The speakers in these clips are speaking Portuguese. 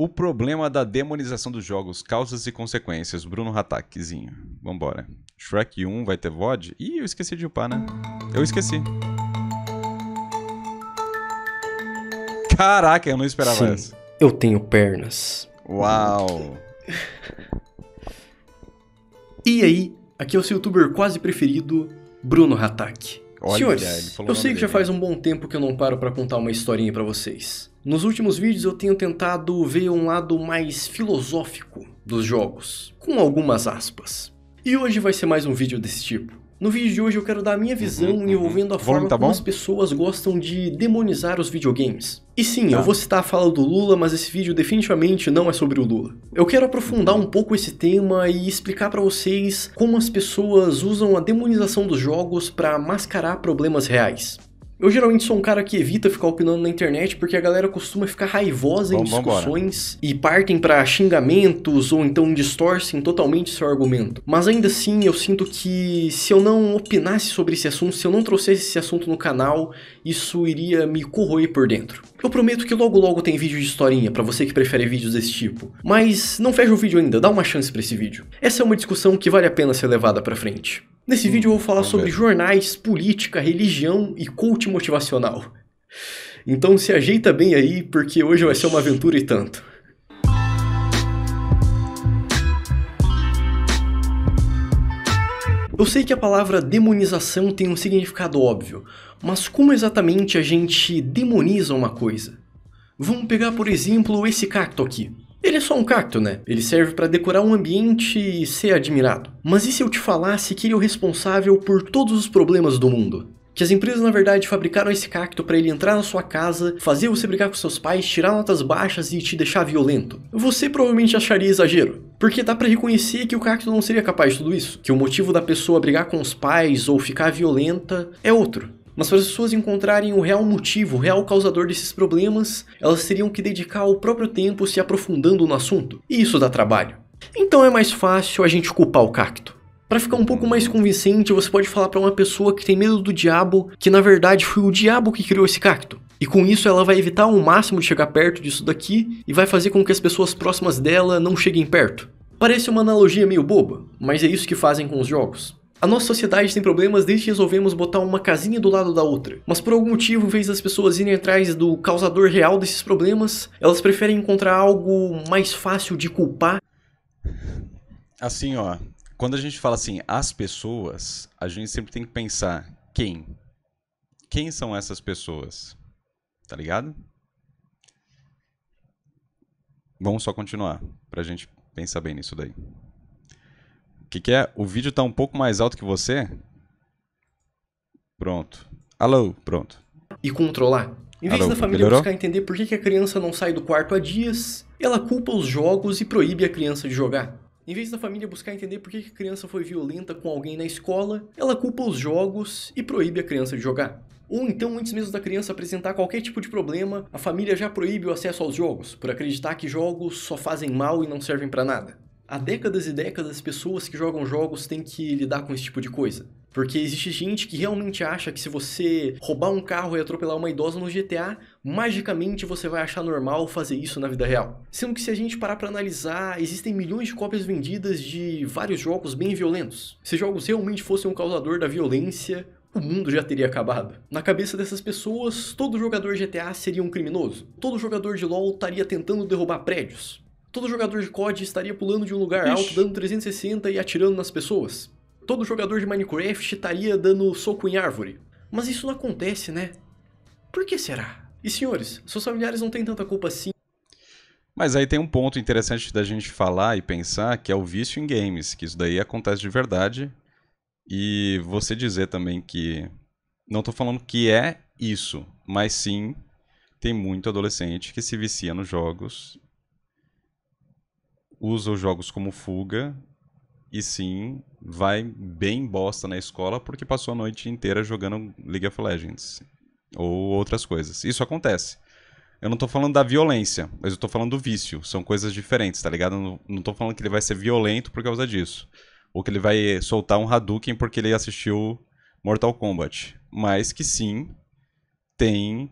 O problema da demonização dos jogos, causas e consequências. Bruno Hatakizinho. Vambora. Shrek 1 vai ter VOD? Ih, eu esqueci de upar, né? Eu esqueci. Caraca, eu não esperava Sim, essa. Eu tenho pernas. Uau! e aí, aqui é o seu youtuber quase preferido, Bruno Hatak. Olha, Senhores, eu sei que dele. já faz né? um bom tempo que eu não paro para contar uma historinha para vocês. Nos últimos vídeos eu tenho tentado ver um lado mais filosófico dos jogos, com algumas aspas. E hoje vai ser mais um vídeo desse tipo. No vídeo de hoje eu quero dar a minha uhum, visão uhum, envolvendo a forma tá como bom? as pessoas gostam de demonizar os videogames. E sim, tá. eu vou citar a fala do Lula, mas esse vídeo definitivamente não é sobre o Lula. Eu quero aprofundar uhum. um pouco esse tema e explicar para vocês como as pessoas usam a demonização dos jogos para mascarar problemas reais. Eu geralmente sou um cara que evita ficar opinando na internet porque a galera costuma ficar raivosa em discussões e partem para xingamentos ou então distorcem totalmente seu argumento. Mas ainda assim, eu sinto que se eu não opinasse sobre esse assunto, se eu não trouxesse esse assunto no canal, isso iria me corroer por dentro. Eu prometo que logo logo tem vídeo de historinha para você que prefere vídeos desse tipo, mas não fecha o vídeo ainda, dá uma chance para esse vídeo. Essa é uma discussão que vale a pena ser levada para frente. Nesse hum, vídeo eu vou falar sobre mesmo. jornais, política, religião e coach motivacional. Então se ajeita bem aí, porque hoje vai ser uma aventura e tanto. Eu sei que a palavra demonização tem um significado óbvio, mas como exatamente a gente demoniza uma coisa? Vamos pegar, por exemplo, esse cacto aqui. Ele é só um cacto, né? Ele serve para decorar um ambiente e ser admirado. Mas e se eu te falasse que ele é o responsável por todos os problemas do mundo? que as empresas na verdade fabricaram esse cacto para ele entrar na sua casa, fazer você brigar com seus pais, tirar notas baixas e te deixar violento. Você provavelmente acharia exagero, porque dá para reconhecer que o cacto não seria capaz de tudo isso, que o motivo da pessoa brigar com os pais ou ficar violenta é outro. Mas para as pessoas encontrarem o real motivo, o real causador desses problemas, elas teriam que dedicar o próprio tempo se aprofundando no assunto, e isso dá trabalho. Então é mais fácil a gente culpar o cacto. Para ficar um pouco mais convincente, você pode falar para uma pessoa que tem medo do diabo que na verdade foi o diabo que criou esse cacto. E com isso ela vai evitar ao máximo de chegar perto disso daqui e vai fazer com que as pessoas próximas dela não cheguem perto. Parece uma analogia meio boba, mas é isso que fazem com os jogos. A nossa sociedade tem problemas desde que resolvemos botar uma casinha do lado da outra. Mas por algum motivo, em vez das pessoas irem atrás do causador real desses problemas, elas preferem encontrar algo mais fácil de culpar. Assim, ó. Quando a gente fala assim, as pessoas, a gente sempre tem que pensar quem? Quem são essas pessoas? Tá ligado? Vamos só continuar, pra gente pensar bem nisso daí que, que é? O vídeo está um pouco mais alto que você? Pronto. Alô, pronto. E controlar. Em vez Alô, da família melhorou? buscar entender por que, que a criança não sai do quarto há dias, ela culpa os jogos e proíbe a criança de jogar. Em vez da família buscar entender por que a criança foi violenta com alguém na escola, ela culpa os jogos e proíbe a criança de jogar. Ou então, antes mesmo da criança apresentar qualquer tipo de problema, a família já proíbe o acesso aos jogos, por acreditar que jogos só fazem mal e não servem para nada há décadas e décadas as pessoas que jogam jogos têm que lidar com esse tipo de coisa. Porque existe gente que realmente acha que se você roubar um carro e atropelar uma idosa no GTA, magicamente você vai achar normal fazer isso na vida real. Sendo que se a gente parar para analisar, existem milhões de cópias vendidas de vários jogos bem violentos. Se jogos realmente fossem um causador da violência, o mundo já teria acabado. Na cabeça dessas pessoas, todo jogador GTA seria um criminoso. Todo jogador de LoL estaria tentando derrubar prédios. Todo jogador de COD estaria pulando de um lugar Ixi. alto, dando 360 e atirando nas pessoas. Todo jogador de Minecraft estaria dando soco em árvore. Mas isso não acontece, né? Por que será? E senhores, seus familiares não têm tanta culpa assim. Mas aí tem um ponto interessante da gente falar e pensar, que é o vício em games, que isso daí acontece de verdade. E você dizer também que. Não estou falando que é isso, mas sim tem muito adolescente que se vicia nos jogos usa os jogos como fuga e sim vai bem bosta na escola porque passou a noite inteira jogando League of Legends ou outras coisas. Isso acontece. Eu não tô falando da violência, mas eu tô falando do vício. São coisas diferentes, tá ligado? não tô falando que ele vai ser violento por causa disso. Ou que ele vai soltar um Hadouken porque ele assistiu Mortal Kombat. Mas que sim, tem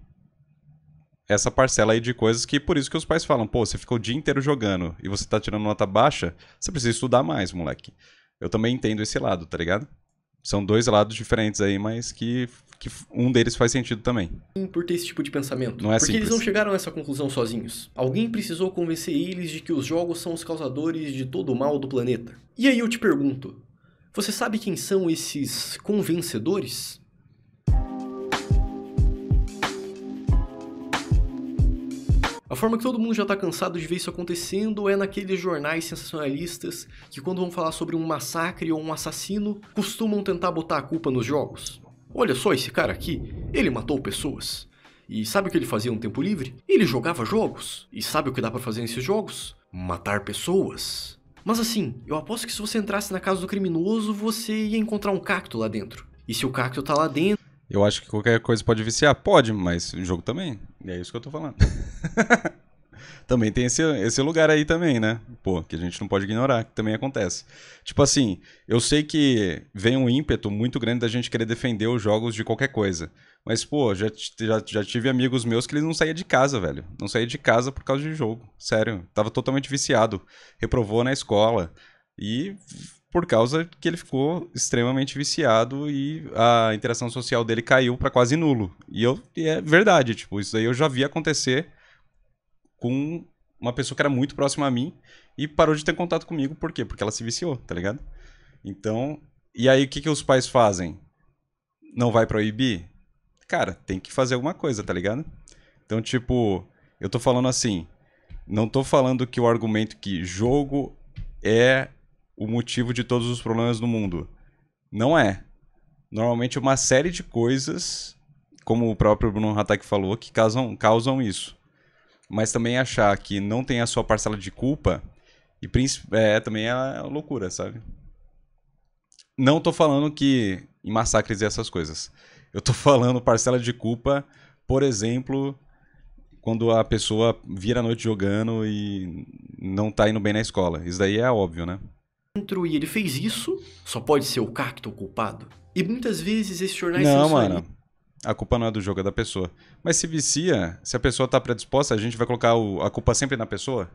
essa parcela aí de coisas que por isso que os pais falam, pô, você ficou o dia inteiro jogando e você tá tirando nota baixa, você precisa estudar mais, moleque. Eu também entendo esse lado, tá ligado? São dois lados diferentes aí, mas que, que um deles faz sentido também. Por ter esse tipo de pensamento. Não é Porque simples. eles não chegaram a essa conclusão sozinhos. Alguém precisou convencer eles de que os jogos são os causadores de todo o mal do planeta. E aí eu te pergunto, você sabe quem são esses convencedores? A forma que todo mundo já está cansado de ver isso acontecendo é naqueles jornais sensacionalistas que, quando vão falar sobre um massacre ou um assassino, costumam tentar botar a culpa nos jogos. Olha só esse cara aqui, ele matou pessoas. E sabe o que ele fazia no tempo livre? Ele jogava jogos. E sabe o que dá para fazer nesses jogos? Matar pessoas. Mas assim, eu aposto que se você entrasse na casa do criminoso, você ia encontrar um cacto lá dentro. E se o cacto tá lá dentro, eu acho que qualquer coisa pode viciar. Pode, mas o jogo também. E é isso que eu tô falando. também tem esse, esse lugar aí também, né? Pô, que a gente não pode ignorar, que também acontece. Tipo assim, eu sei que vem um ímpeto muito grande da gente querer defender os jogos de qualquer coisa. Mas, pô, já, já, já tive amigos meus que eles não saíam de casa, velho. Não saíam de casa por causa de jogo. Sério. Tava totalmente viciado. Reprovou na escola. E por causa que ele ficou extremamente viciado e a interação social dele caiu para quase nulo. E, eu, e é verdade, tipo, isso aí eu já vi acontecer com uma pessoa que era muito próxima a mim e parou de ter contato comigo, por quê? Porque ela se viciou, tá ligado? Então, e aí o que, que os pais fazem? Não vai proibir? Cara, tem que fazer alguma coisa, tá ligado? Então, tipo, eu tô falando assim, não tô falando que o argumento que jogo é o motivo de todos os problemas do mundo. Não é. Normalmente uma série de coisas, como o próprio Bruno Hatak falou, que causam, causam isso. Mas também achar que não tem a sua parcela de culpa e é, também é loucura, sabe? Não tô falando que em massacres e essas coisas. Eu tô falando parcela de culpa, por exemplo, quando a pessoa vira a noite jogando e não tá indo bem na escola. Isso daí é óbvio, né? e ele fez isso, só pode ser o cacto culpado. E muitas vezes esses jornais não, são mano. A culpa não é do jogo, é da pessoa. Mas se vicia, se a pessoa tá predisposta, a gente vai colocar o, a culpa sempre na pessoa?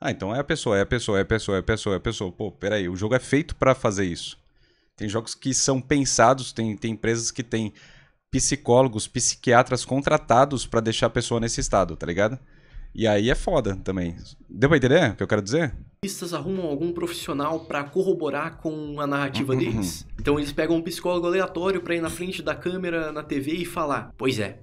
Ah, então é a pessoa, é a pessoa, é a pessoa, é a pessoa, é a pessoa. Pô, peraí, o jogo é feito para fazer isso. Tem jogos que são pensados, tem, tem empresas que têm psicólogos, psiquiatras contratados para deixar a pessoa nesse estado, tá ligado? E aí é foda também. Deu pra entender o que eu quero dizer? Artistas arrumam algum profissional para corroborar com a narrativa uhum. deles. Então eles pegam um psicólogo aleatório para ir na frente da câmera na TV e falar: Pois é,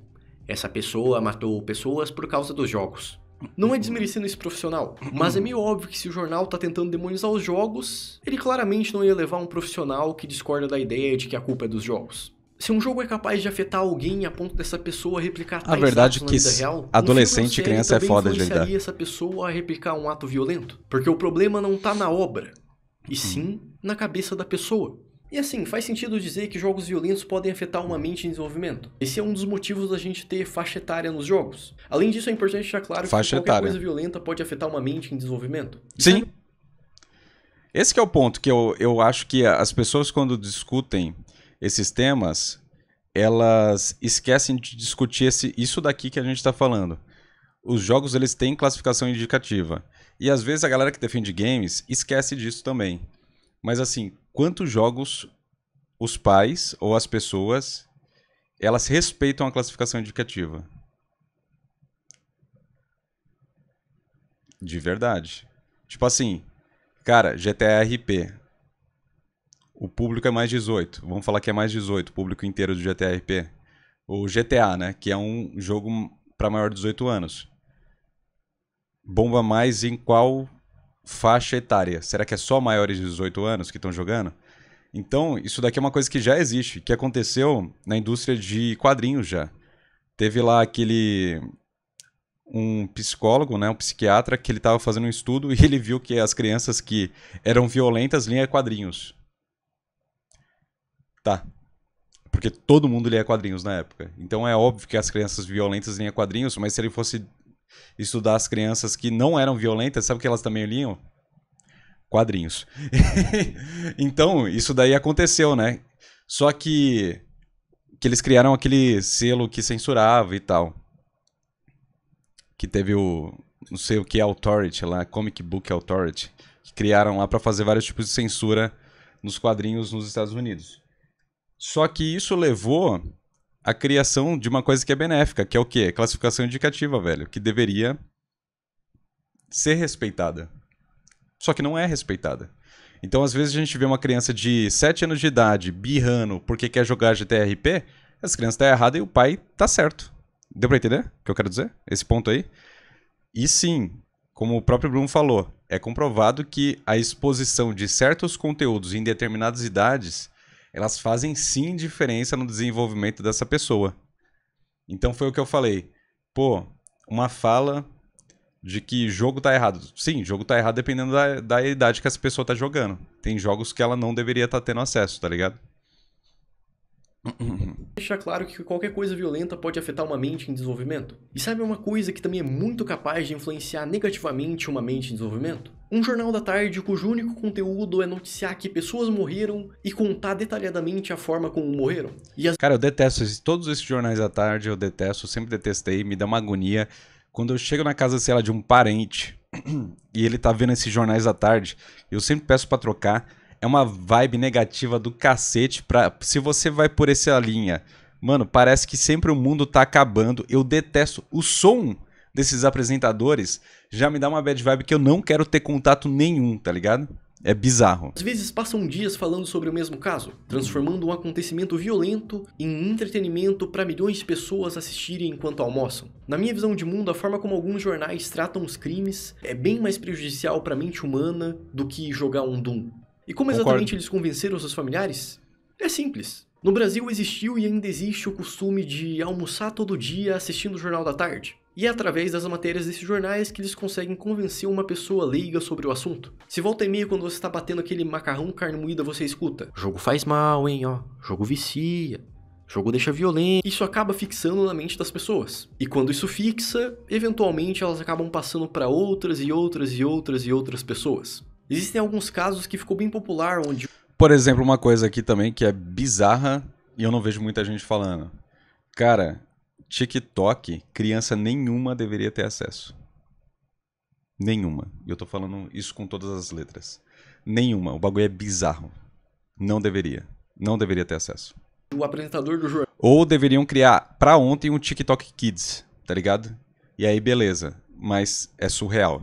essa pessoa matou pessoas por causa dos jogos. Não é desmerecendo esse profissional, mas é meio óbvio que se o jornal tá tentando demonizar os jogos, ele claramente não ia levar um profissional que discorda da ideia de que a culpa é dos jogos se um jogo é capaz de afetar alguém a ponto dessa pessoa replicar a verdade que na vida real, adolescente e criança é foda de lidar. essa pessoa a replicar um ato violento, porque o problema não tá na obra, e hum. sim hum. na cabeça da pessoa. E assim, faz sentido dizer que jogos violentos podem afetar uma hum. mente em desenvolvimento. Esse é um dos motivos da gente ter faixa etária nos jogos. Além disso, é importante deixar claro faixa que qualquer etária. coisa violenta pode afetar uma mente em desenvolvimento. Sim. Esse é o ponto que eu, eu acho que as pessoas quando discutem esses temas, elas esquecem de discutir esse, isso daqui que a gente está falando. Os jogos eles têm classificação indicativa. E às vezes a galera que defende games esquece disso também. Mas assim, quantos jogos os pais ou as pessoas elas respeitam a classificação indicativa? De verdade. Tipo assim, cara, GTA RP o público é mais 18. Vamos falar que é mais 18, o público inteiro do GTA RP. O GTA, né? Que é um jogo para maior de 18 anos. Bomba mais em qual faixa etária? Será que é só maiores de 18 anos que estão jogando? Então, isso daqui é uma coisa que já existe, que aconteceu na indústria de quadrinhos já. Teve lá aquele um psicólogo, né, um psiquiatra que ele estava fazendo um estudo e ele viu que as crianças que eram violentas liam quadrinhos. Tá. Porque todo mundo lia quadrinhos na época. Então é óbvio que as crianças violentas liam quadrinhos, mas se ele fosse estudar as crianças que não eram violentas, sabe o que elas também liam? Quadrinhos. então, isso daí aconteceu, né? Só que, que eles criaram aquele selo que censurava e tal. Que teve o. Não sei o que Authority lá, Comic Book Authority. Que criaram lá para fazer vários tipos de censura nos quadrinhos nos Estados Unidos. Só que isso levou à criação de uma coisa que é benéfica, que é o quê? Classificação indicativa, velho, que deveria ser respeitada. Só que não é respeitada. Então, às vezes, a gente vê uma criança de 7 anos de idade birrando porque quer jogar GTRP, essa criança tá errada e o pai tá certo. Deu pra entender o que eu quero dizer? Esse ponto aí? E sim, como o próprio Bruno falou, é comprovado que a exposição de certos conteúdos em determinadas idades elas fazem sim diferença no desenvolvimento dessa pessoa. Então foi o que eu falei. Pô, uma fala de que jogo tá errado. Sim, jogo tá errado dependendo da, da idade que essa pessoa tá jogando. Tem jogos que ela não deveria estar tá tendo acesso, tá ligado? Deixar claro que qualquer coisa violenta pode afetar uma mente em desenvolvimento. E sabe uma coisa que também é muito capaz de influenciar negativamente uma mente em desenvolvimento? Um jornal da tarde cujo único conteúdo é noticiar que pessoas morreram e contar detalhadamente a forma como morreram. As... Cara, eu detesto todos esses jornais da tarde, eu detesto, eu sempre detestei, me dá uma agonia. Quando eu chego na casa, sei lá, de um parente e ele tá vendo esses jornais da tarde, eu sempre peço para trocar é uma vibe negativa do cacete. Pra, se você vai por essa linha, mano, parece que sempre o mundo tá acabando. Eu detesto o som desses apresentadores já me dá uma bad vibe que eu não quero ter contato nenhum, tá ligado? É bizarro. Às vezes passam dias falando sobre o mesmo caso, transformando um acontecimento violento em entretenimento para milhões de pessoas assistirem enquanto almoçam. Na minha visão de mundo, a forma como alguns jornais tratam os crimes é bem mais prejudicial para a mente humana do que jogar um Doom. E como exatamente Concordo. eles convenceram seus familiares? É simples. No Brasil existiu e ainda existe o costume de almoçar todo dia assistindo o Jornal da Tarde. E é através das matérias desses jornais que eles conseguem convencer uma pessoa leiga sobre o assunto. Se volta e meia quando você está batendo aquele macarrão carne moída, você escuta: Jogo faz mal, hein, ó. Jogo vicia. Jogo deixa violento. Isso acaba fixando na mente das pessoas. E quando isso fixa, eventualmente elas acabam passando para outras e outras e outras e outras pessoas. Existem alguns casos que ficou bem popular onde. Por exemplo, uma coisa aqui também que é bizarra e eu não vejo muita gente falando. Cara, TikTok, criança nenhuma deveria ter acesso. Nenhuma. E eu tô falando isso com todas as letras. Nenhuma. O bagulho é bizarro. Não deveria. Não deveria ter acesso. O apresentador do jornal. Ou deveriam criar pra ontem um TikTok Kids, tá ligado? E aí, beleza. Mas é surreal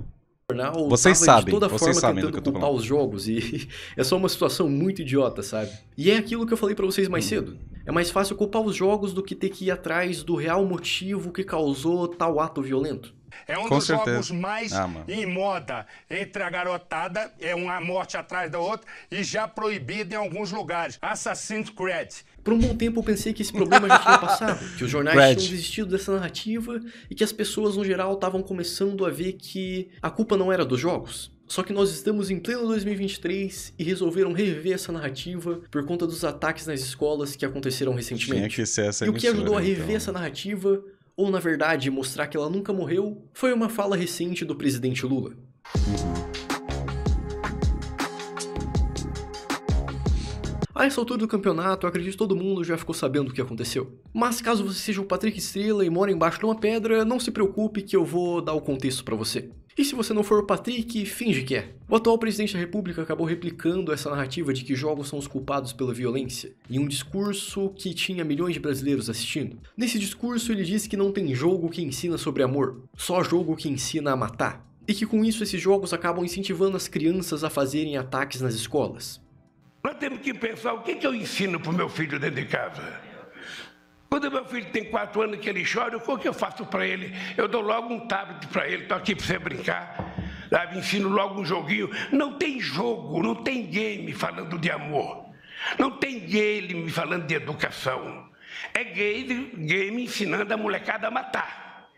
jornal. Vocês sabem, de toda vocês forma sabem tentando culpar os jogos e é só uma situação muito idiota, sabe? E é aquilo que eu falei para vocês mais hum. cedo. É mais fácil culpar os jogos do que ter que ir atrás do real motivo que causou tal ato violento. É um Com dos certeza. jogos mais ah, em moda entre a garotada, é uma morte atrás da outra e já proibido em alguns lugares. Assassin's Creed. Por um bom tempo eu pensei que esse problema já tinha passado, que os jornais Red. tinham desistido dessa narrativa e que as pessoas no geral estavam começando a ver que a culpa não era dos jogos. Só que nós estamos em pleno 2023 e resolveram rever essa narrativa por conta dos ataques nas escolas que aconteceram recentemente. Tinha que ser essa emissora, e o que ajudou a rever então. essa narrativa ou na verdade mostrar que ela nunca morreu, foi uma fala recente do presidente Lula. A essa altura do campeonato, acredito que todo mundo já ficou sabendo o que aconteceu. Mas caso você seja o Patrick Estrela e mora embaixo de uma pedra, não se preocupe que eu vou dar o contexto para você. E se você não for o Patrick, finge que é. O atual presidente da República acabou replicando essa narrativa de que jogos são os culpados pela violência, em um discurso que tinha milhões de brasileiros assistindo. Nesse discurso, ele disse que não tem jogo que ensina sobre amor, só jogo que ensina a matar. E que com isso esses jogos acabam incentivando as crianças a fazerem ataques nas escolas. Nós temos que pensar o que, que eu ensino pro meu filho dentro de casa. Quando meu filho tem quatro anos que ele chora, o que eu faço para ele? Eu dou logo um tablet para ele, estou aqui para você brincar. Sabe? Ensino logo um joguinho. Não tem jogo, não tem game falando de amor. Não tem game falando de educação. É game, game ensinando a molecada a matar.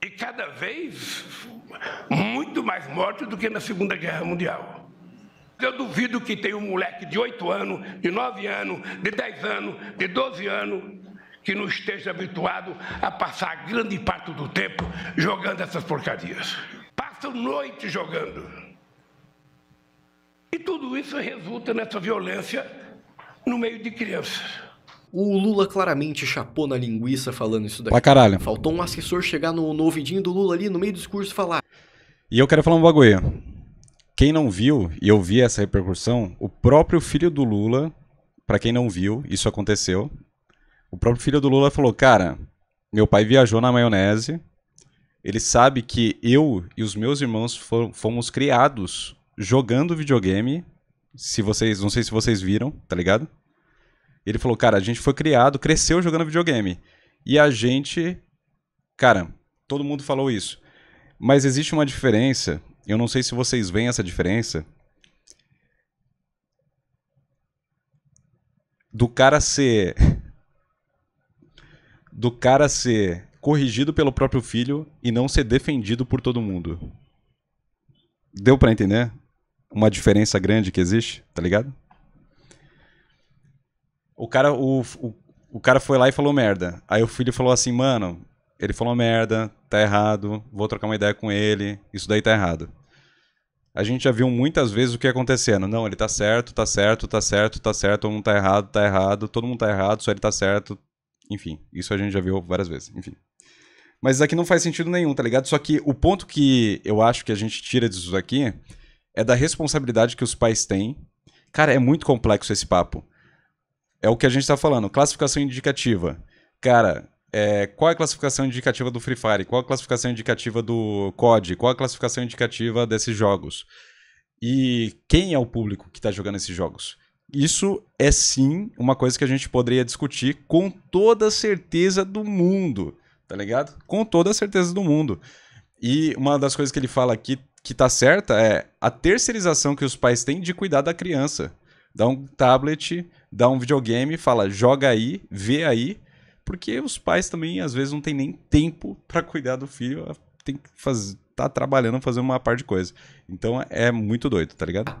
E cada vez muito mais mortes do que na Segunda Guerra Mundial. Eu duvido que tenha um moleque de 8 anos, de 9 anos, de 10 anos, de 12 anos, que não esteja habituado a passar grande parte do tempo jogando essas porcarias. Passam noite jogando. E tudo isso resulta nessa violência no meio de crianças. O Lula claramente chapou na linguiça falando isso daqui. Pra caralho. Faltou um assessor chegar no, no ouvidinho do Lula ali no meio do discurso e falar. E eu quero falar um bagulho. Quem não viu, e eu vi essa repercussão, o próprio filho do Lula, para quem não viu, isso aconteceu. O próprio filho do Lula falou: Cara, meu pai viajou na maionese, ele sabe que eu e os meus irmãos fomos criados jogando videogame. Se vocês, não sei se vocês viram, tá ligado? Ele falou, cara, a gente foi criado, cresceu jogando videogame. E a gente, cara, todo mundo falou isso. Mas existe uma diferença eu não sei se vocês veem essa diferença. Do cara ser. Do cara ser corrigido pelo próprio filho e não ser defendido por todo mundo. Deu para entender? Uma diferença grande que existe, tá ligado? O cara, o, o, o cara foi lá e falou merda. Aí o filho falou assim, mano, ele falou merda, tá errado, vou trocar uma ideia com ele, isso daí tá errado a gente já viu muitas vezes o que acontecendo. Não, ele tá certo, tá certo, tá certo, tá certo, todo mundo tá errado, tá errado, todo mundo tá errado, só ele tá certo. Enfim, isso a gente já viu várias vezes, enfim. Mas isso aqui não faz sentido nenhum, tá ligado? Só que o ponto que eu acho que a gente tira disso aqui é da responsabilidade que os pais têm. Cara, é muito complexo esse papo. É o que a gente tá falando. Classificação indicativa. Cara, é, qual é a classificação indicativa do Free Fire, qual é a classificação indicativa do COD, qual é a classificação indicativa desses jogos. E quem é o público que está jogando esses jogos? Isso é sim uma coisa que a gente poderia discutir com toda certeza do mundo, tá ligado? Com toda certeza do mundo. E uma das coisas que ele fala aqui que tá certa é a terceirização que os pais têm de cuidar da criança. Dá um tablet, dá um videogame, fala joga aí, vê aí, porque os pais também, às vezes, não tem nem tempo para cuidar do filho, tem que fazer, tá trabalhando, fazendo uma parte de coisa. Então é muito doido, tá ligado?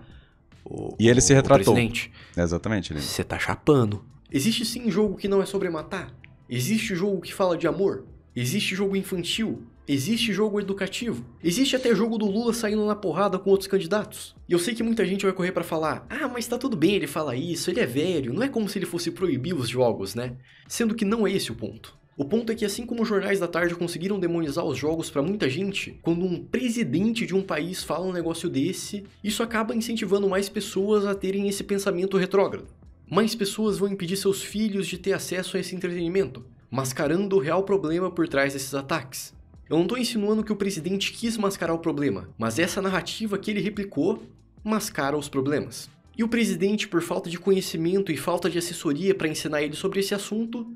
O, e ele o, se retratou. Presidente, Exatamente. Você tá chapando. Existe sim jogo que não é sobre matar? Existe jogo que fala de amor? Existe jogo infantil? Existe jogo educativo. Existe até jogo do Lula saindo na porrada com outros candidatos. E eu sei que muita gente vai correr para falar: "Ah, mas tá tudo bem, ele fala isso, ele é velho, não é como se ele fosse proibir os jogos, né?" Sendo que não é esse o ponto. O ponto é que, assim como os jornais da tarde conseguiram demonizar os jogos para muita gente, quando um presidente de um país fala um negócio desse, isso acaba incentivando mais pessoas a terem esse pensamento retrógrado. Mais pessoas vão impedir seus filhos de ter acesso a esse entretenimento, mascarando o real problema por trás desses ataques. Eu não estou insinuando que o presidente quis mascarar o problema, mas essa narrativa que ele replicou mascara os problemas. E o presidente, por falta de conhecimento e falta de assessoria para ensinar ele sobre esse assunto,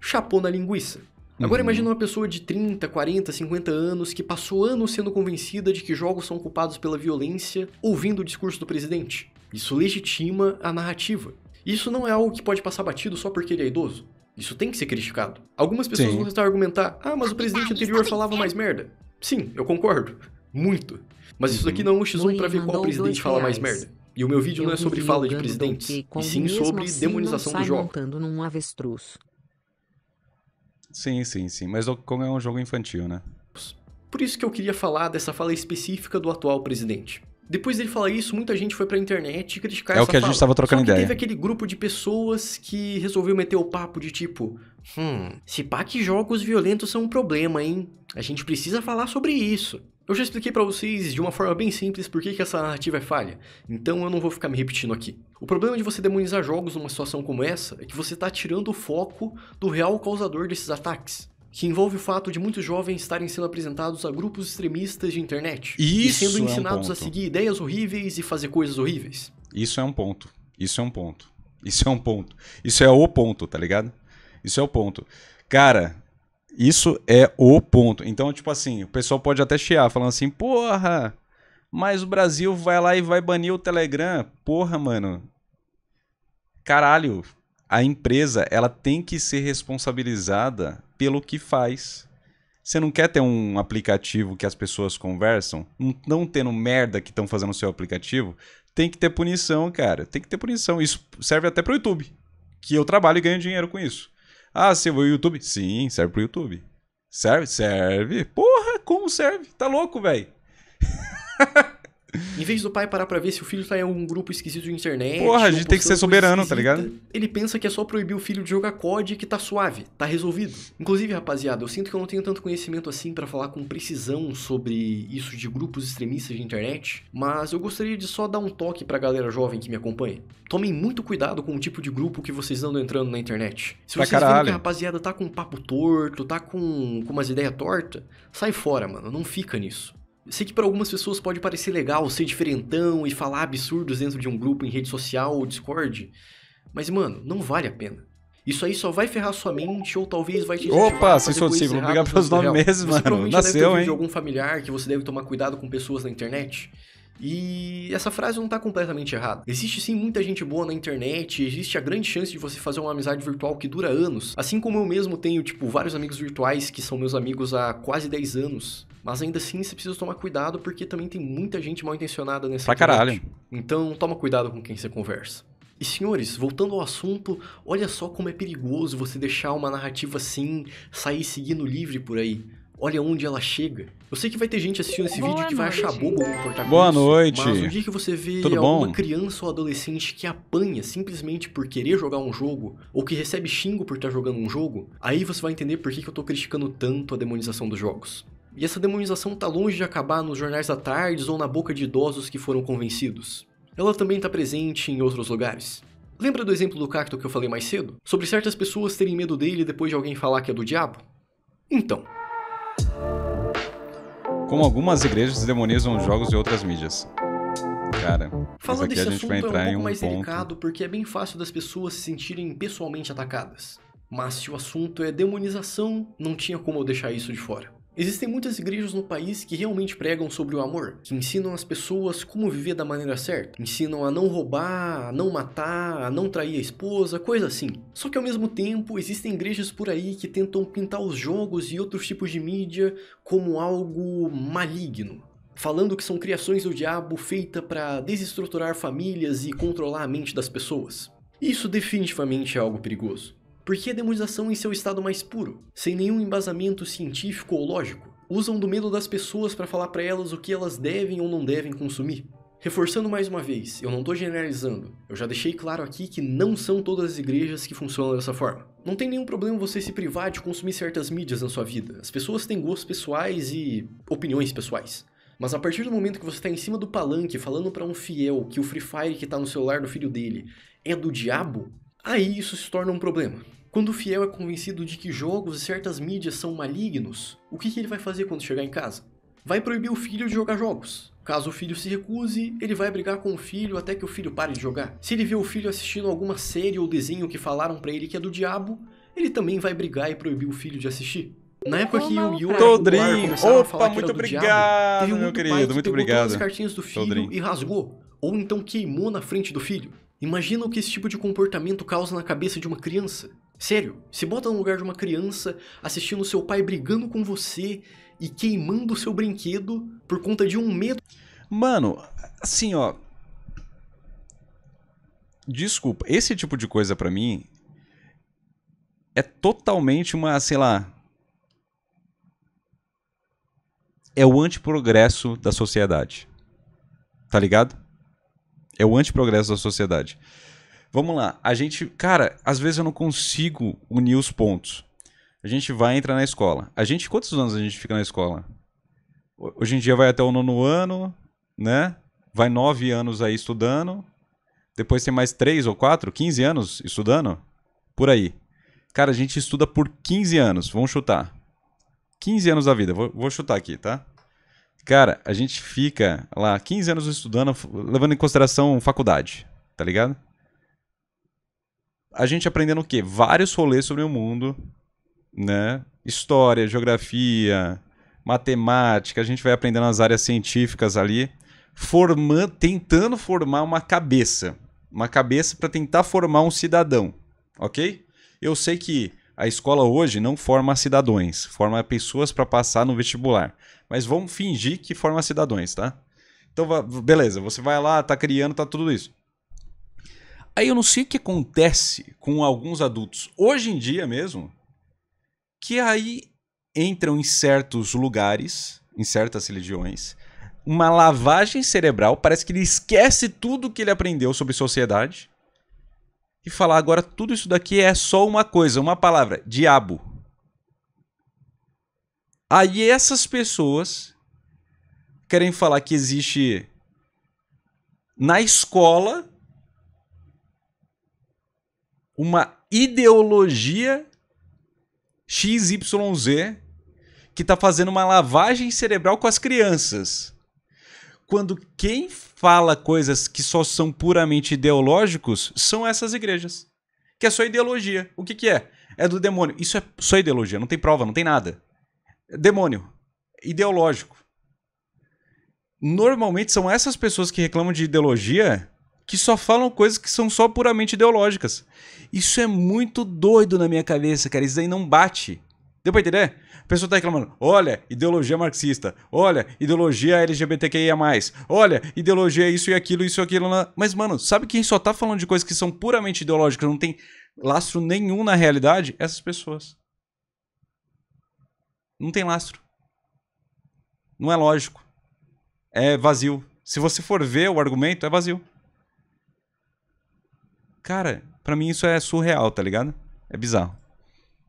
chapou na linguiça. Agora uhum. imagina uma pessoa de 30, 40, 50 anos que passou anos sendo convencida de que jogos são culpados pela violência, ouvindo o discurso do presidente. Isso legitima a narrativa. Isso não é algo que pode passar batido só porque ele é idoso. Isso tem que ser criticado. Algumas pessoas Sim. vão tentar argumentar: ah, mas o presidente anterior falava é mais merda. Sim, eu concordo. Muito. Mas isso aqui uhum. não é um X1 para ver qual presidente fala mais merda. E o meu vídeo eu não é sobre fala de presidentes, e sim sobre assim demonização do jogo. Num avestruz. Sim, sim, sim. Mas como é um jogo infantil, né? Por isso que eu queria falar dessa fala específica do atual presidente. Depois dele falar isso, muita gente foi pra internet criticar É o que a gente estava trocando Só que ideia. teve aquele grupo de pessoas que resolveu meter o papo de tipo: Hum, se pá que jogos violentos são um problema, hein? A gente precisa falar sobre isso. Eu já expliquei para vocês de uma forma bem simples por que, que essa narrativa é falha, então eu não vou ficar me repetindo aqui. O problema de você demonizar jogos numa situação como essa é que você tá tirando o foco do real causador desses ataques que envolve o fato de muitos jovens estarem sendo apresentados a grupos extremistas de internet Isso e sendo ensinados é um a seguir ideias horríveis e fazer coisas horríveis. Isso é um ponto. Isso é um ponto. Isso é um ponto. Isso é o ponto, tá ligado? Isso é o ponto. Cara, isso é o ponto. Então, tipo assim, o pessoal pode até chiar, falando assim, porra, mas o Brasil vai lá e vai banir o Telegram. Porra, mano. Caralho, a empresa ela tem que ser responsabilizada pelo que faz. Você não quer ter um aplicativo que as pessoas conversam, não, tendo merda que estão fazendo no seu aplicativo, tem que ter punição, cara. Tem que ter punição. Isso serve até pro YouTube, que eu trabalho e ganho dinheiro com isso. Ah, você vai vou YouTube? Sim, serve pro YouTube. Serve? Serve. Porra, como serve? Tá louco, velho? Em vez do pai parar pra ver se o filho tá em algum grupo esquisito de internet. Porra, a gente tem que ser soberano, tá ligado? Ele pensa que é só proibir o filho de jogar COD que tá suave, tá resolvido. Inclusive, rapaziada, eu sinto que eu não tenho tanto conhecimento assim para falar com precisão sobre isso de grupos extremistas de internet, mas eu gostaria de só dar um toque pra galera jovem que me acompanha. Tomem muito cuidado com o tipo de grupo que vocês andam entrando na internet. Se vocês caralho. que a rapaziada tá com um papo torto, tá com, com umas ideias tortas, sai fora, mano, não fica nisso sei que para algumas pessoas pode parecer legal ser diferentão e falar absurdos dentro de um grupo em rede social ou Discord, mas mano, não vale a pena. Isso aí só vai ferrar sua mente ou talvez vai te Opa, sensor de possível? obrigado pelos nomes mano. Nasceu, hein? de algum familiar que você deve tomar cuidado com pessoas na internet. E essa frase não está completamente errada. Existe sim muita gente boa na internet, existe a grande chance de você fazer uma amizade virtual que dura anos. Assim como eu mesmo tenho, tipo, vários amigos virtuais que são meus amigos há quase 10 anos. Mas ainda assim, você precisa tomar cuidado porque também tem muita gente mal intencionada nessa Pra internet. caralho. Então, toma cuidado com quem você conversa. E senhores, voltando ao assunto, olha só como é perigoso você deixar uma narrativa assim sair seguindo livre por aí. Olha onde ela chega. Eu sei que vai ter gente assistindo esse Boa vídeo que vai achar bobo o protagonista. Boa noite. Mas o dia que você vê Tudo alguma bom? criança ou adolescente que apanha simplesmente por querer jogar um jogo, ou que recebe xingo por estar tá jogando um jogo, aí você vai entender por que, que eu estou criticando tanto a demonização dos jogos. E essa demonização está longe de acabar nos jornais da tarde ou na boca de idosos que foram convencidos. Ela também está presente em outros lugares. Lembra do exemplo do cacto que eu falei mais cedo? Sobre certas pessoas terem medo dele depois de alguém falar que é do diabo? Então. Como algumas igrejas demonizam jogos e outras mídias. Cara, Falando desse assunto é um pouco um mais ponto... delicado porque é bem fácil das pessoas se sentirem pessoalmente atacadas. Mas se o assunto é demonização, não tinha como eu deixar isso de fora. Existem muitas igrejas no país que realmente pregam sobre o amor, que ensinam as pessoas como viver da maneira certa, ensinam a não roubar, a não matar, a não trair a esposa, coisa assim. Só que ao mesmo tempo, existem igrejas por aí que tentam pintar os jogos e outros tipos de mídia como algo maligno, falando que são criações do diabo feita para desestruturar famílias e controlar a mente das pessoas. Isso definitivamente é algo perigoso. Porque a demonização em seu estado mais puro, sem nenhum embasamento científico ou lógico, usam do medo das pessoas para falar para elas o que elas devem ou não devem consumir. Reforçando mais uma vez, eu não estou generalizando, eu já deixei claro aqui que não são todas as igrejas que funcionam dessa forma. Não tem nenhum problema você se privar de consumir certas mídias na sua vida, as pessoas têm gostos pessoais e opiniões pessoais. Mas a partir do momento que você está em cima do palanque falando para um fiel que o Free Fire que está no celular do filho dele é do diabo, aí isso se torna um problema. Quando o fiel é convencido de que jogos e certas mídias são malignos, o que, ele vai fazer quando chegar em casa? Vai proibir o filho de jogar jogos. Caso o filho se recuse, ele vai brigar com o filho até que o filho pare de jogar. Se ele vê o filho assistindo alguma série ou desenho que falaram para ele que é do diabo, ele também vai brigar e proibir o filho de assistir. Na época que o Yu Todrinho, opa, muito obrigado, diabo, meu querido, muito obrigado. as cartinhas do filho Todrinho. e rasgou, ou então queimou na frente do filho. Imagina o que esse tipo de comportamento causa na cabeça de uma criança. Sério, se bota no lugar de uma criança assistindo seu pai brigando com você e queimando seu brinquedo por conta de um medo. Mano, assim, ó. Desculpa, esse tipo de coisa para mim é totalmente uma, sei lá, é o antiprogresso da sociedade. Tá ligado? É o antiprogresso da sociedade. Vamos lá. A gente, cara, às vezes eu não consigo unir os pontos. A gente vai entrar na escola. A gente, quantos anos a gente fica na escola? Hoje em dia vai até o nono ano, né? Vai nove anos aí estudando. Depois tem mais três ou quatro, quinze anos estudando. Por aí. Cara, a gente estuda por 15 anos. Vamos chutar. 15 anos da vida. Vou, vou chutar aqui, tá? Cara, a gente fica lá 15 anos estudando, levando em consideração faculdade, tá ligado? a gente aprendendo o quê? Vários rolês sobre o mundo, né? História, geografia, matemática, a gente vai aprendendo as áreas científicas ali, formando, tentando formar uma cabeça, uma cabeça para tentar formar um cidadão, OK? Eu sei que a escola hoje não forma cidadãos, forma pessoas para passar no vestibular, mas vamos fingir que forma cidadãos, tá? Então, beleza, você vai lá, tá criando, tá tudo isso. Aí eu não sei o que acontece com alguns adultos hoje em dia mesmo, que aí entram em certos lugares, em certas religiões, uma lavagem cerebral, parece que ele esquece tudo que ele aprendeu sobre sociedade e falar agora tudo isso daqui é só uma coisa, uma palavra, diabo. Aí essas pessoas querem falar que existe na escola uma ideologia XYZ que está fazendo uma lavagem cerebral com as crianças. Quando quem fala coisas que só são puramente ideológicos são essas igrejas. Que é só ideologia. O que, que é? É do demônio. Isso é só ideologia, não tem prova, não tem nada. Demônio. Ideológico. Normalmente são essas pessoas que reclamam de ideologia que só falam coisas que são só puramente ideológicas. Isso é muito doido na minha cabeça, cara. Isso aí não bate. Deu pra entender? A pessoa tá reclamando, olha, ideologia marxista, olha, ideologia LGBTQIA+, olha, ideologia isso e aquilo, isso e aquilo. Mas, mano, sabe quem só tá falando de coisas que são puramente ideológicas, não tem lastro nenhum na realidade? Essas pessoas. Não tem lastro. Não é lógico. É vazio. Se você for ver o argumento, é vazio. Cara, para mim isso é surreal, tá ligado? É bizarro.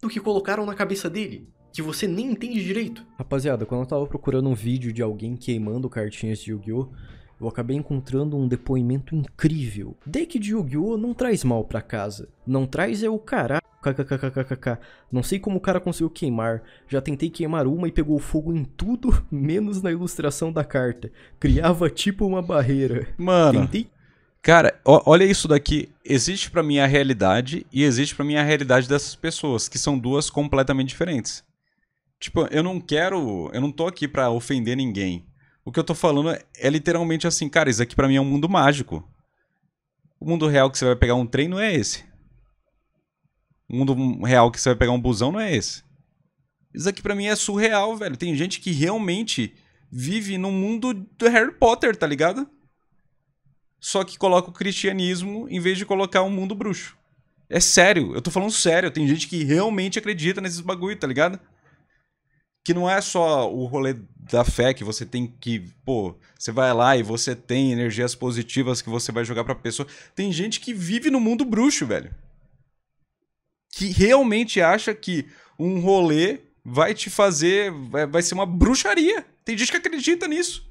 Do que colocaram na cabeça dele, que você nem entende direito. Rapaziada, quando eu tava procurando um vídeo de alguém queimando cartinhas de Yu-Gi-Oh! eu acabei encontrando um depoimento incrível. Deck de Yu-Gi-Oh! não traz mal pra casa. Não traz é o caralho. KKKKKK. Não sei como o cara conseguiu queimar. Já tentei queimar uma e pegou fogo em tudo, menos na ilustração da carta. Criava tipo uma barreira. Mano. Tentei Cara, olha isso daqui. Existe para mim a realidade e existe para mim a realidade dessas pessoas, que são duas completamente diferentes. Tipo, eu não quero, eu não tô aqui para ofender ninguém. O que eu tô falando é, é literalmente assim, cara, isso aqui para mim é um mundo mágico. O mundo real que você vai pegar um trem não é esse. O mundo real que você vai pegar um busão não é esse. Isso aqui para mim é surreal, velho. Tem gente que realmente vive no mundo do Harry Potter, tá ligado? só que coloca o cristianismo em vez de colocar um mundo bruxo. É sério, eu tô falando sério. Tem gente que realmente acredita nesses bagulho, tá ligado? Que não é só o rolê da fé que você tem que, pô, você vai lá e você tem energias positivas que você vai jogar pra pessoa. Tem gente que vive no mundo bruxo, velho. Que realmente acha que um rolê vai te fazer. vai, vai ser uma bruxaria. Tem gente que acredita nisso.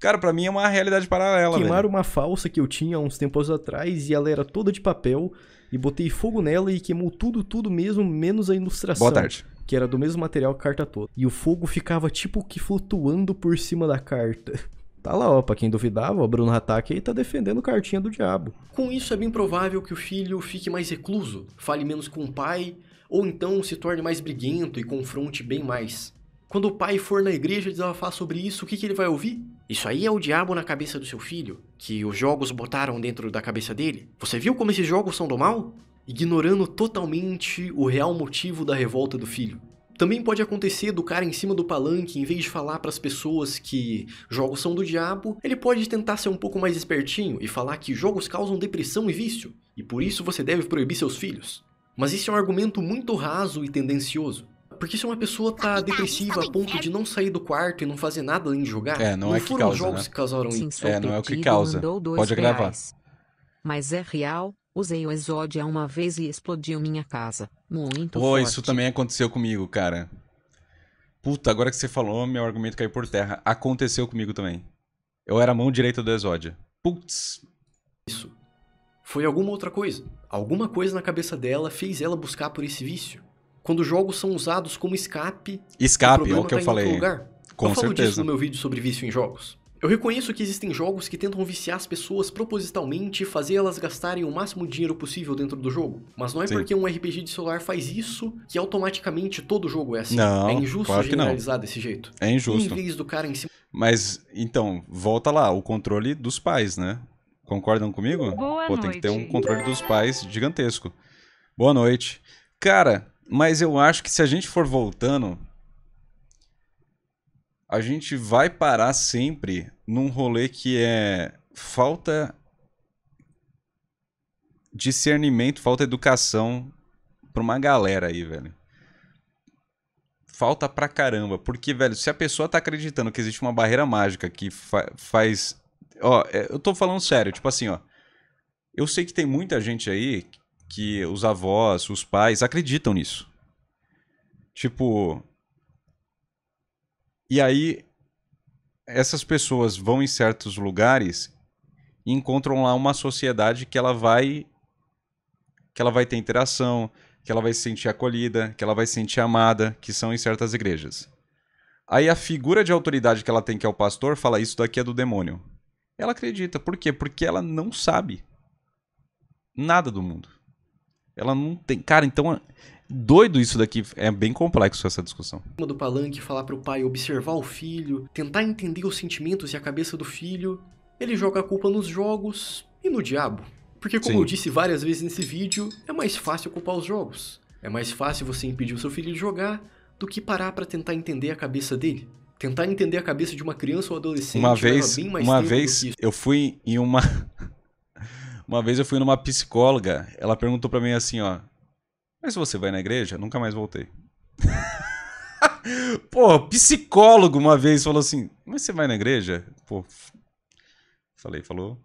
Cara, para mim é uma realidade paralela. Queimaram velho. uma falsa que eu tinha uns tempos atrás e ela era toda de papel. E botei fogo nela e queimou tudo, tudo mesmo, menos a ilustração. Boa tarde. Que era do mesmo material que a carta toda. E o fogo ficava tipo que flutuando por cima da carta. Tá lá, ó, pra quem duvidava, o Bruno Hatak aí tá defendendo cartinha do diabo. Com isso é bem provável que o filho fique mais recluso, fale menos com o pai, ou então se torne mais briguento e confronte bem mais. Quando o pai for na igreja desabafar sobre isso, o que, que ele vai ouvir? Isso aí é o diabo na cabeça do seu filho, que os jogos botaram dentro da cabeça dele. Você viu como esses jogos são do mal? Ignorando totalmente o real motivo da revolta do filho. Também pode acontecer do cara em cima do palanque, em vez de falar para as pessoas que jogos são do diabo, ele pode tentar ser um pouco mais espertinho e falar que jogos causam depressão e vício, e por isso você deve proibir seus filhos. Mas isso é um argumento muito raso e tendencioso. Porque se uma pessoa tá, tá depressiva tá a ponto de não sair do quarto e não fazer nada além de jogar, é, não, não é foram que causa, os jogos né? que causaram isso. É, não é o que causa. Pode gravar. Mas é real, usei o Exodia uma vez e explodiu minha casa. Muito Pô, oh, isso também aconteceu comigo, cara. Puta, agora que você falou, meu argumento caiu por terra. Aconteceu comigo também. Eu era a mão direita do Exodia. Putz. Isso. Foi alguma outra coisa. Alguma coisa na cabeça dela fez ela buscar por esse vício quando jogos são usados como escape. Escape, é o que eu tá falei. Lugar. Com eu falo disso no meu vídeo sobre vício em jogos. Eu reconheço que existem jogos que tentam viciar as pessoas propositalmente e fazer elas gastarem o máximo dinheiro possível dentro do jogo. Mas não é Sim. porque um RPG de celular faz isso que automaticamente todo jogo é assim. Não, é injusto claro generalizar desse jeito. É injusto. Em vez do cara em cima. Mas, então, volta lá, o controle dos pais, né? Concordam comigo? Boa Pô, noite. tem que ter um controle dos pais gigantesco. Boa noite. Cara, mas eu acho que se a gente for voltando, a gente vai parar sempre num rolê que é falta discernimento, falta educação pra uma galera aí, velho. Falta pra caramba. Porque, velho, se a pessoa tá acreditando que existe uma barreira mágica que fa faz. Ó, é, eu tô falando sério, tipo assim, ó. Eu sei que tem muita gente aí que os avós, os pais acreditam nisso. Tipo. E aí, essas pessoas vão em certos lugares e encontram lá uma sociedade que ela vai. que ela vai ter interação, que ela vai se sentir acolhida, que ela vai se sentir amada, que são em certas igrejas. Aí a figura de autoridade que ela tem, que é o pastor, fala: Isso daqui é do demônio. Ela acredita. Por quê? Porque ela não sabe nada do mundo. Ela não tem. Cara, então. É doido isso daqui, é bem complexo essa discussão. Do palanque falar para o pai observar o filho, tentar entender os sentimentos e a cabeça do filho, ele joga a culpa nos jogos e no diabo. Porque, como Sim. eu disse várias vezes nesse vídeo, é mais fácil culpar os jogos. É mais fácil você impedir o seu filho de jogar do que parar para tentar entender a cabeça dele. Tentar entender a cabeça de uma criança ou adolescente uma vez, bem mais Uma vez eu fui em uma Uma vez eu fui numa psicóloga, ela perguntou para mim assim, ó: "Mas você vai na igreja?" Nunca mais voltei. Pô, psicólogo uma vez falou assim: "Mas você vai na igreja?" Pô. Falei, falou.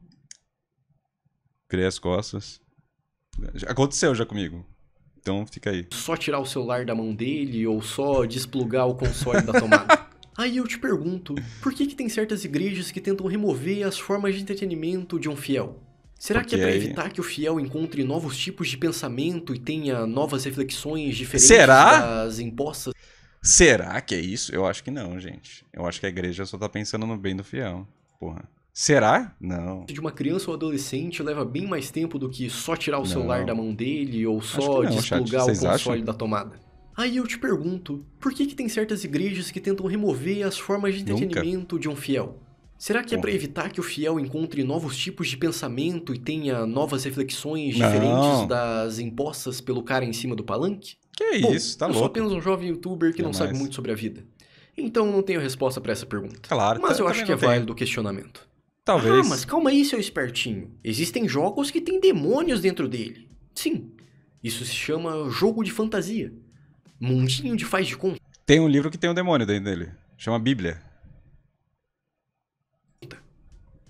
Criei as costas. Aconteceu já comigo. Então fica aí. Só tirar o celular da mão dele ou só desplugar o console da tomada? Aí eu te pergunto, por que, que tem certas igrejas que tentam remover as formas de entretenimento de um fiel? Será Porque que é para evitar que o fiel encontre novos tipos de pensamento e tenha novas reflexões diferentes Será? das impostas? Será que é isso? Eu acho que não, gente. Eu acho que a igreja só tá pensando no bem do fiel. Porra. Será? Não. De uma criança ou adolescente leva bem mais tempo do que só tirar o não. celular da mão dele ou só não, desplugar o console acham? da tomada. Aí eu te pergunto, por que, que tem certas igrejas que tentam remover as formas de entretenimento Nunca. de um fiel? Será que é para evitar que o fiel encontre novos tipos de pensamento e tenha novas reflexões Não. diferentes das impostas pelo cara em cima do palanque? Que é isso, tá eu louco. Eu sou apenas um jovem youtuber que, que não mais? sabe muito sobre a vida. Então não tenho resposta para essa pergunta. Claro, mas tá, eu acho que é tenho. válido o questionamento. Talvez. Ah, mas calma aí, seu espertinho. Existem jogos que têm demônios dentro dele. Sim. Isso se chama jogo de fantasia. Mundinho de faz de conta. Tem um livro que tem um demônio dentro dele. Chama Bíblia.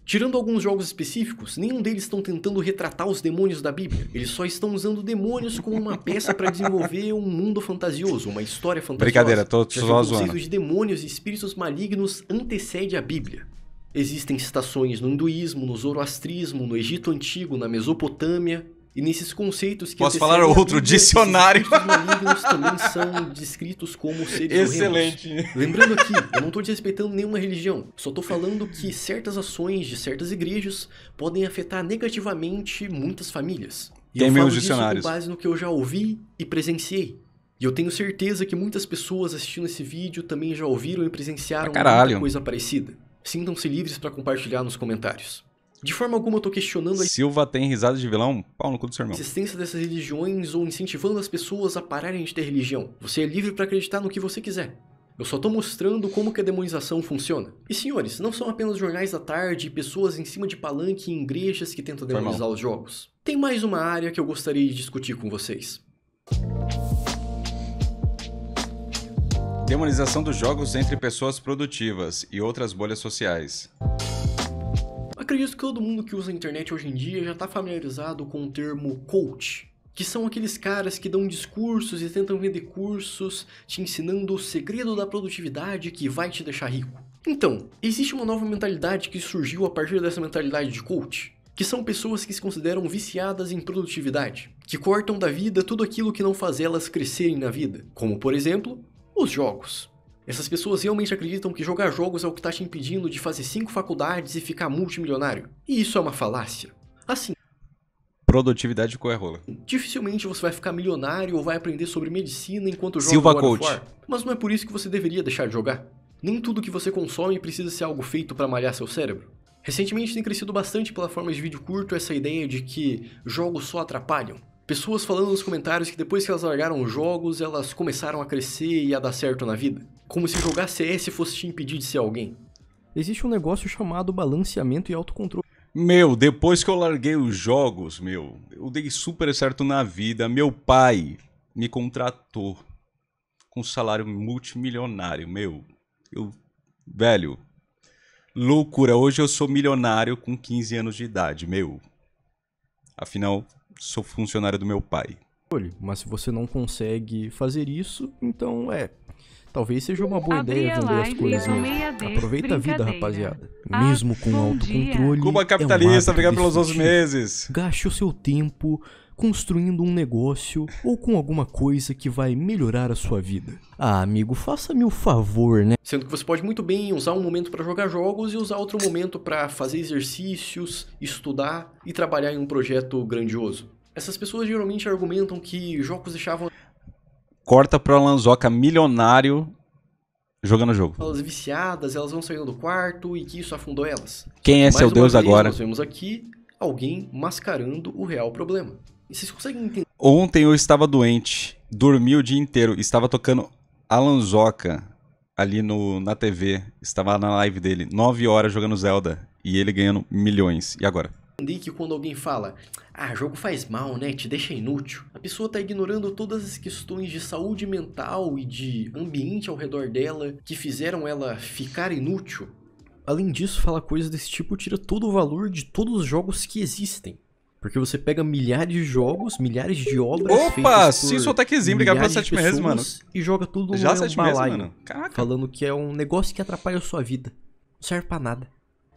Tirando alguns jogos específicos, nenhum deles estão tentando retratar os demônios da Bíblia. Eles só estão usando demônios como uma peça para desenvolver um mundo fantasioso, uma história fantasiosa. Brincadeira, tô só zoando. O conceito de demônios e espíritos malignos antecede a Bíblia. Existem citações no hinduísmo, no zoroastrismo, no Egito Antigo, na Mesopotâmia, e nesses conceitos que... Posso falar outro dicionário. Os também são descritos como seres Excelente. Horrendos. Lembrando aqui, eu não estou desrespeitando nenhuma religião. Só estou falando que certas ações de certas igrejas podem afetar negativamente muitas famílias. E eu falo disso com base no que eu já ouvi e presenciei. E eu tenho certeza que muitas pessoas assistindo esse vídeo também já ouviram e presenciaram ah, coisa parecida. Sintam-se livres para compartilhar nos comentários. De forma alguma eu tô questionando a Silva tem risada de vilão, pau no cu do seu irmão. existência dessas religiões ou incentivando as pessoas a pararem de ter religião. Você é livre para acreditar no que você quiser. Eu só tô mostrando como que a demonização funciona. E senhores, não são apenas jornais da tarde e pessoas em cima de palanque em igrejas que tentam demonizar os jogos. Tem mais uma área que eu gostaria de discutir com vocês. Demonização dos jogos entre pessoas produtivas e outras bolhas sociais. Acredito que todo mundo que usa a internet hoje em dia já está familiarizado com o termo coach, que são aqueles caras que dão discursos e tentam vender cursos te ensinando o segredo da produtividade que vai te deixar rico. Então, existe uma nova mentalidade que surgiu a partir dessa mentalidade de coach, que são pessoas que se consideram viciadas em produtividade, que cortam da vida tudo aquilo que não faz elas crescerem na vida, como por exemplo, os jogos. Essas pessoas realmente acreditam que jogar jogos é o que está te impedindo de fazer cinco faculdades e ficar multimilionário. E isso é uma falácia. Assim, Produtividade com rola. Né? Dificilmente você vai ficar milionário ou vai aprender sobre medicina enquanto joga Silva Coach. Mas não é por isso que você deveria deixar de jogar. Nem tudo que você consome precisa ser algo feito para malhar seu cérebro. Recentemente tem crescido bastante plataformas de vídeo curto essa ideia de que jogos só atrapalham. Pessoas falando nos comentários que depois que elas largaram os jogos, elas começaram a crescer e a dar certo na vida. Como se jogar CS fosse te impedir de ser alguém. Existe um negócio chamado balanceamento e autocontrole. Meu, depois que eu larguei os jogos, meu, eu dei super certo na vida. Meu pai me contratou com salário multimilionário, meu. Eu, velho, loucura. Hoje eu sou milionário com 15 anos de idade, meu. Afinal, sou funcionário do meu pai. Mas se você não consegue fazer isso, então é, Talvez seja uma boa Abri ideia vender as coisas mesmo. Aproveita a vida, rapaziada. mesmo com autocontrole. Cuba é capitalista, é obrigado pelos 11 meses. Gaste o seu tempo construindo um negócio ou com alguma coisa que vai melhorar a sua vida. Ah, amigo, faça-me o favor, né? Sendo que você pode muito bem usar um momento para jogar jogos e usar outro momento para fazer exercícios, estudar e trabalhar em um projeto grandioso. Essas pessoas geralmente argumentam que jogos deixavam corta pro Lanzoca milionário jogando o jogo. Elas viciadas, elas vão saindo do quarto e que isso afundou elas. Quem é Mais seu Deus vez, agora? Nós vemos aqui alguém mascarando o real problema. E vocês conseguem entender? Ontem eu estava doente, dormi o dia inteiro, estava tocando a Lanzoca ali no, na TV, estava na live dele, 9 horas jogando Zelda e ele ganhando milhões. E agora? que quando alguém fala, ah, jogo faz mal, né? Te deixa inútil. A pessoa está ignorando todas as questões de saúde mental e de ambiente ao redor dela que fizeram ela ficar inútil. Além disso, falar coisas desse tipo tira todo o valor de todos os jogos que existem. Porque você pega milhares de jogos, milhares de obras. Opa! Sim, sou Techzinho, obrigado pela sete meses, mano. E joga tudo Já no sete meses, mano. Caraca. Falando que é um negócio que atrapalha a sua vida. Não serve pra nada.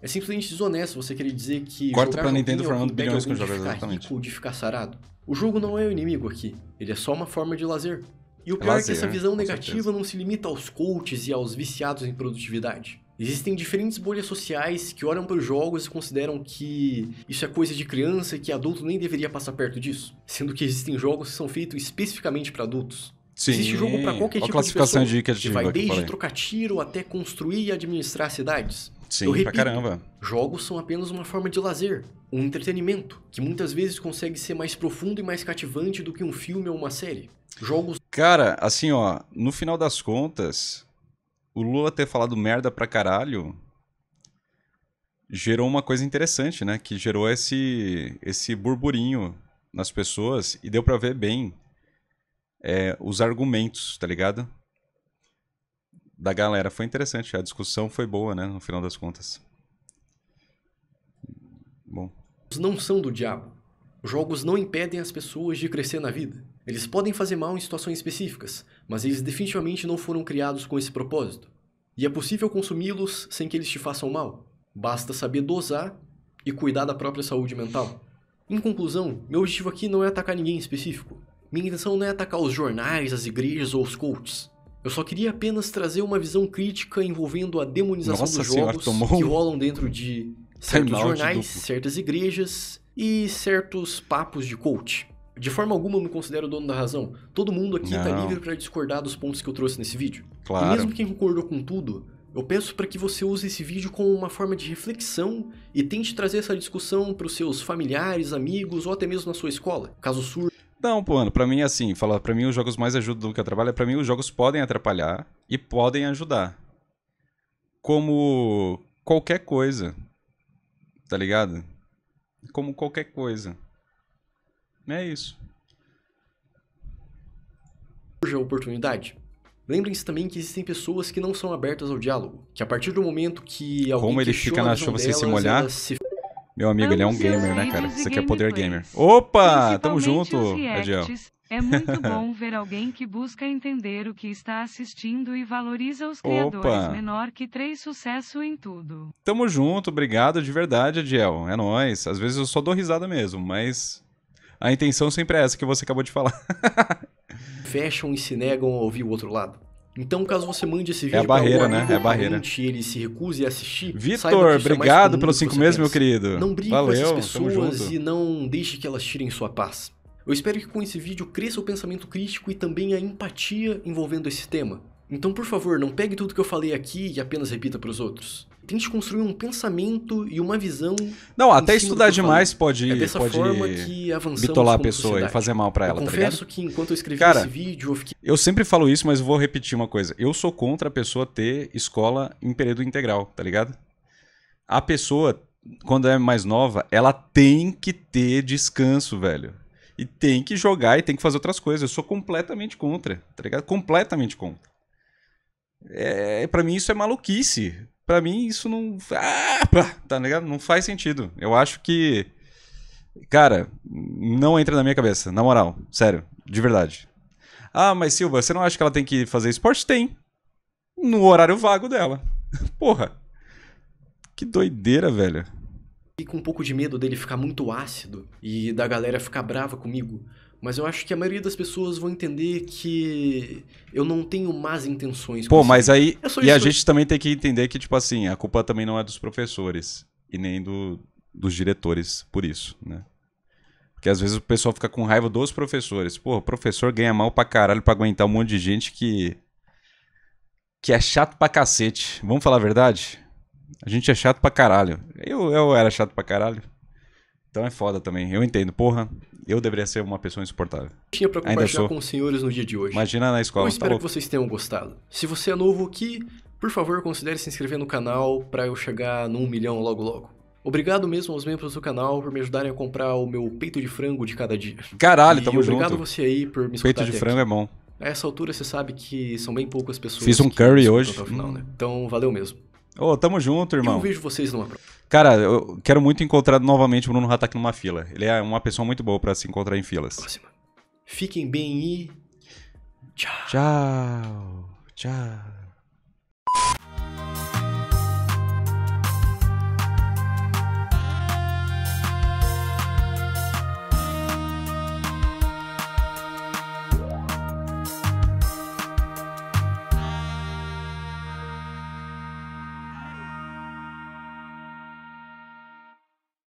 É simplesmente desonesto você querer dizer que. Corta pra Nintendo formando bilhões com jogadores? exatamente. Rico, de ficar sarado. O jogo não é o inimigo aqui, ele é só uma forma de lazer. E o é pior é, lazer, é que essa né? visão negativa não se limita aos coaches e aos viciados em produtividade. Existem diferentes bolhas sociais que olham para os jogos e consideram que isso é coisa de criança e que adulto nem deveria passar perto disso, sendo que existem jogos que são feitos especificamente para adultos. Sim, Existe jogo para qualquer tipo de pessoa, de que vai desde trocar tiro até construir e administrar cidades. Sim, Eu repito, pra caramba. Jogos são apenas uma forma de lazer, um entretenimento, que muitas vezes consegue ser mais profundo e mais cativante do que um filme ou uma série. Jogos. Cara, assim, ó, no final das contas, o Lula ter falado merda pra caralho gerou uma coisa interessante, né? Que gerou esse, esse burburinho nas pessoas e deu para ver bem é, os argumentos, tá ligado? da galera foi interessante. A discussão foi boa, né? No final das contas. Bom. Não são do diabo. Jogos não impedem as pessoas de crescer na vida. Eles podem fazer mal em situações específicas, mas eles definitivamente não foram criados com esse propósito. E é possível consumi-los sem que eles te façam mal. Basta saber dosar e cuidar da própria saúde mental. Em conclusão, meu objetivo aqui não é atacar ninguém em específico. Minha intenção não é atacar os jornais, as igrejas ou os cultos. Eu só queria apenas trazer uma visão crítica envolvendo a demonização Nossa dos senhora, jogos tomou... que rolam dentro de certos jornais, certas igrejas e certos papos de coach. De forma alguma eu me considero dono da razão. Todo mundo aqui está livre para discordar dos pontos que eu trouxe nesse vídeo. Claro. E mesmo quem concordou com tudo, eu peço para que você use esse vídeo como uma forma de reflexão e tente trazer essa discussão para os seus familiares, amigos ou até mesmo na sua escola, caso surja não, pô, mano, pra mim é assim, falar para mim os jogos mais ajudam do que atrapalham, para mim os jogos podem atrapalhar e podem ajudar. Como qualquer coisa. Tá ligado? Como qualquer coisa. É isso. Hoje a oportunidade. Lembrem-se também que existem pessoas que não são abertas ao diálogo, que a partir do momento que alguém Como ele fica na chuva sem se molhar? Se meu amigo, ele é um gamer, né, cara? Você quer é poder gamer. Opa! Tamo junto, Adiel. É muito bom ver alguém que busca entender o que está assistindo e valoriza os criadores Opa. menor que três sucesso em tudo. Tamo junto, obrigado de verdade, Adiel. É nóis. Às vezes eu só dou risada mesmo, mas a intenção sempre é essa que você acabou de falar. Fecham e se negam a ouvir o outro lado. Então, caso você mande esse é vídeo né? é a barreira, né? É a barreira. ele se recuse a assistir. Vitor, é obrigado pelos cinco meses, meu querido. Não brigue Valeu, com essas pessoas e não deixe que elas tirem sua paz. Eu espero que com esse vídeo cresça o pensamento crítico e também a empatia envolvendo esse tema. Então, por favor, não pegue tudo que eu falei aqui e apenas repita para os outros tem que construir um pensamento e uma visão. Não, até estudar demais pode é dessa pode forma que bitolar a pessoa sociedade. e fazer mal para ela, eu tá confesso tá que enquanto eu escrevi Cara, esse vídeo, eu fiquei Eu sempre falo isso, mas vou repetir uma coisa. Eu sou contra a pessoa ter escola em período integral, tá ligado? A pessoa quando é mais nova, ela tem que ter descanso, velho. E tem que jogar e tem que fazer outras coisas. Eu sou completamente contra, tá ligado? Completamente contra. É, para mim isso é maluquice para mim isso não. Ah, tá ligado? Não faz sentido. Eu acho que. Cara, não entra na minha cabeça, na moral. Sério, de verdade. Ah, mas Silva, você não acha que ela tem que fazer esporte? Tem. No horário vago dela. Porra. Que doideira, velho. E com um pouco de medo dele ficar muito ácido e da galera ficar brava comigo. Mas eu acho que a maioria das pessoas vão entender que eu não tenho más intenções. Pô, mas aí. E a gente também tem que entender que, tipo assim, a culpa também não é dos professores e nem do, dos diretores por isso, né? Porque às vezes o pessoal fica com raiva dos professores. Pô, o professor ganha mal pra caralho pra aguentar um monte de gente que. que é chato pra cacete. Vamos falar a verdade? A gente é chato pra caralho. Eu, eu era chato pra caralho. Então é foda também. Eu entendo. Porra, eu deveria ser uma pessoa insuportável. Tinha pra compartilhar com os senhores no dia de hoje. Imagina na escola. Eu tá espero tá que vocês tenham gostado. Se você é novo aqui, por favor, considere se inscrever no canal para eu chegar no 1 milhão logo logo. Obrigado mesmo aos membros do canal por me ajudarem a comprar o meu peito de frango de cada dia. Caralho, e tamo obrigado junto. Obrigado você aí por me escutar Peito de frango aqui. é bom. A essa altura você sabe que são bem poucas pessoas. Fiz um curry hoje. Final, hum. né? Então valeu mesmo. Ô, oh, tamo junto, irmão. Eu vejo vocês numa próxima. Cara, eu quero muito encontrar novamente o Bruno Hatak numa fila. Ele é uma pessoa muito boa para se encontrar em filas. Próxima. Fiquem bem e. Tchau. Tchau. Tchau.